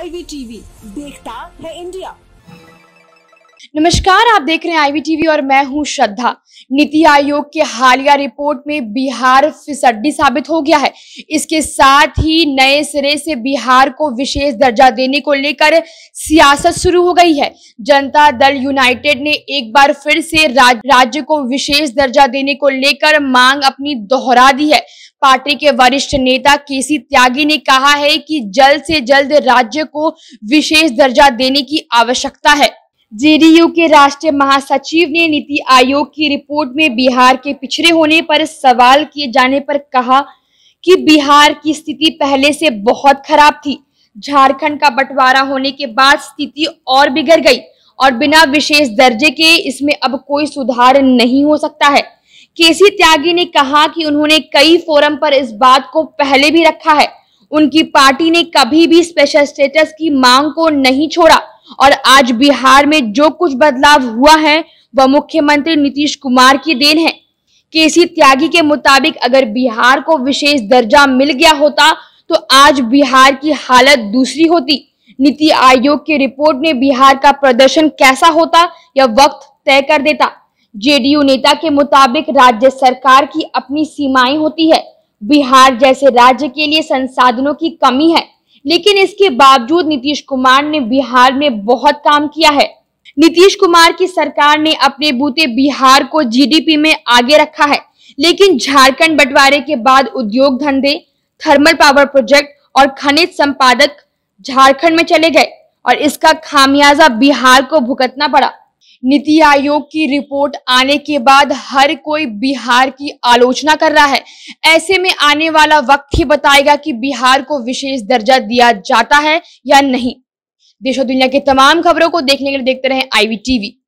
ivy TV देखता है India नमस्कार आप देख रहे हैं आईवी टीवी और मैं हूं श्रद्धा नीति आयोग के हालिया रिपोर्ट में बिहार फिसड्डी साबित हो गया है इसके साथ ही नए सिरे से बिहार को विशेष दर्जा देने को लेकर सियासत शुरू हो गई है जनता दल यूनाइटेड ने एक बार फिर से राज्य को विशेष दर्जा देने को लेकर मांग अपनी दोहरा दी है पार्टी के वरिष्ठ नेता केसी त्यागी ने कहा है कि जल्द से जल्द राज्य को विशेष दर्जा देने की आवश्यकता है जेडीयू के राष्ट्रीय महासचिव ने नीति आयोग की रिपोर्ट में बिहार के पिछड़े होने पर सवाल किए जाने पर कहा कि बिहार की स्थिति पहले से बहुत खराब थी झारखंड का बंटवारा होने के बाद स्थिति और बिगड़ गई और बिना विशेष दर्जे के इसमें अब कोई सुधार नहीं हो सकता है केसी त्यागी ने कहा कि उन्होंने कई फोरम पर इस बात को पहले भी रखा है उनकी पार्टी ने कभी भी स्पेशल स्टेटस की मांग को नहीं छोड़ा और आज बिहार में जो कुछ बदलाव हुआ है वह मुख्यमंत्री नीतीश कुमार की देन है केसी त्यागी के मुताबिक अगर बिहार को विशेष दर्जा मिल गया होता तो आज बिहार की हालत दूसरी होती नीति आयोग की रिपोर्ट में बिहार का प्रदर्शन कैसा होता यह वक्त तय कर देता जेडीयू नेता के मुताबिक राज्य सरकार की अपनी सीमाएं होती है बिहार जैसे राज्य के लिए संसाधनों की कमी है लेकिन इसके बावजूद नीतीश कुमार ने बिहार में बहुत काम किया है नीतीश कुमार की सरकार ने अपने बूते बिहार को जीडीपी में आगे रखा है लेकिन झारखंड बंटवारे के बाद उद्योग धंधे थर्मल पावर प्रोजेक्ट और खनिज संपादक झारखंड में चले गए और इसका खामियाजा बिहार को भुगतना पड़ा नीति आयोग की रिपोर्ट आने के बाद हर कोई बिहार की आलोचना कर रहा है ऐसे में आने वाला वक्त ही बताएगा कि बिहार को विशेष दर्जा दिया जाता है या नहीं देश और दुनिया की तमाम खबरों को देखने के लिए देखते रहे आईवी टीवी